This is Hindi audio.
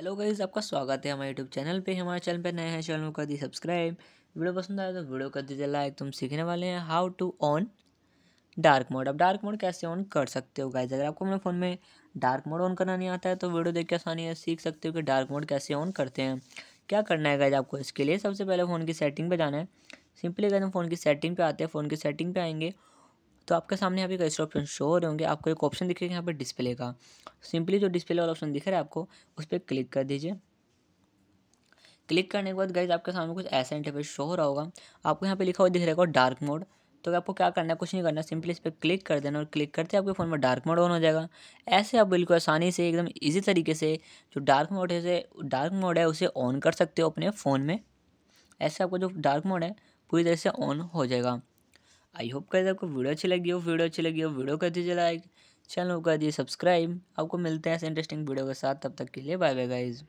हेलो गाइज आपका स्वागत है हमारे यूट्यूब चैनल पे हमारे चैनल पे नए हैं चैनल को कर दी सब्सक्राइब वीडियो पसंद आया तो वीडियो कर दीजिए लाइक तुम सीखने वाले हैं how to on dark mode अब डार्क मोड कैसे ऑन कर सकते हो गाइज अगर आपको अपने फ़ोन में डार्क मोड ऑन करना नहीं आता है तो वीडियो देख के आसानी है सीख सकते हो कि डार्क मोड कैसे ऑन करते हैं क्या करना है गाइज आपको इसके लिए सबसे पहले फ़ोन की सेटिंग पर जाना है सिंपली गाइज हम फ़ोन की सेटिंग पर आते हैं फ़ोन की सेटिंग पर आएंगे तो आपके सामने यहाँ पे कैसे ऑप्शन शो हो रहे होंगे आपको एक ऑप्शन दिखेगा यहाँ पर डिस्प्ले का सिंपली जो डिस्प्ले वाला ऑप्शन दिख रहा है आपको उस पर क्लिक कर दीजिए क्लिक करने के बाद गाइज आपके सामने कुछ ऐसा इंटरफेस शो हो रहा होगा आपको यहाँ पे लिखा हुआ दिख रहा है डार्क मोड तो आपको क्या करना है कुछ नहीं करना सिंपली इस पर क्लिक कर देना और क्लिक करते आपके फ़ोन में डार्क मोड ऑन हो जाएगा ऐसे आप बिल्कुल आसानी से एकदम इजी तरीके से जो डार्क मोड है डार्क मोड है उसे ऑन कर सकते हो अपने फ़ोन में ऐसे आपका जो डार्क मोड है पूरी तरह से ऑन हो जाएगा आई होप कर आपको वीडियो अच्छी लगी हो वीडियो अच्छी लगी हो वीडियो कर दीजिए लाइक चैनल को कर दीजिए सब्सक्राइब आपको मिलते हैं ऐसे इंटरेस्टिंग वीडियो के साथ तब तक के लिए बाय बाय गाइज़